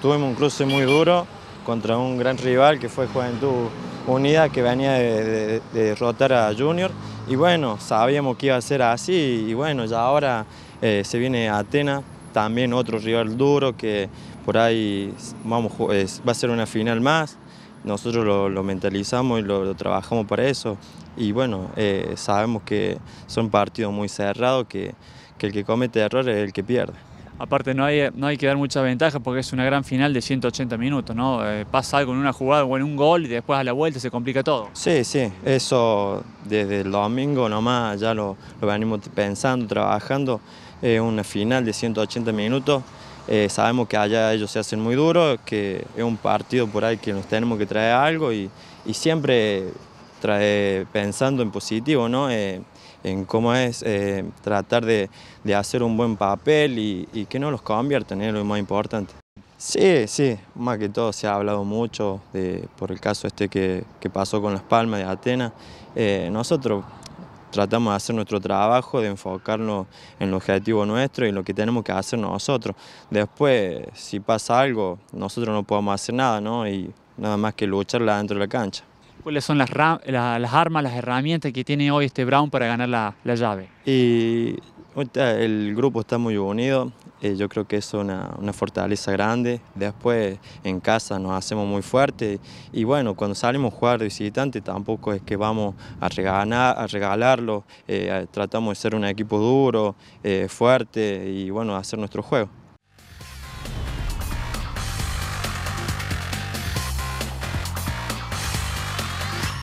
Tuvimos un cruce muy duro contra un gran rival que fue Juventud Unida, que venía de, derrotar a Junior. Y bueno, sabíamos que iba a ser así y bueno, ya ahora eh, se viene Atenas, también otro rival duro que por ahí vamos, va a ser una final más. Nosotros lo, mentalizamos y lo, trabajamos para eso. Y bueno, eh, sabemos que son partidos muy cerrados, que, que el que comete errores es el que pierde. Aparte no hay, no hay que dar mucha ventaja porque es una gran final de 180 minutos, ¿no? Eh, pasa algo en una jugada o en un gol y después a la vuelta se complica todo. Sí, sí, eso desde el domingo nomás ya lo, venimos pensando, trabajando. Es una final de 180 minutos. Eh, sabemos que allá ellos se hacen muy duros, que es un partido por ahí que nos tenemos que traer algo y, y siempre trae, pensando en positivo, ¿no? Eh, en cómo es eh, tratar de, hacer un buen papel y, que no los conviertan, es lo más importante. Sí, sí, más que todo se ha hablado mucho de, por el caso este que, pasó con Las Palmas de Atenas. Eh, nosotros tratamos de hacer nuestro trabajo, de enfocarnos en el objetivo nuestro y lo que tenemos que hacer nosotros. Después, si pasa algo, nosotros no podemos hacer nada, ¿no? Y nada más que lucharla dentro de la cancha. ¿Cuáles son las, armas, las herramientas que tiene hoy este Brown para ganar la, llave? Y el grupo está muy unido, eh, yo creo que es una, fortaleza grande. Después en casa nos hacemos muy fuertes y bueno, cuando salimos a jugar de visitante tampoco es que vamos a, regalar, a regalarlo, eh, tratamos de ser un equipo duro, eh, fuerte y bueno, hacer nuestro juego.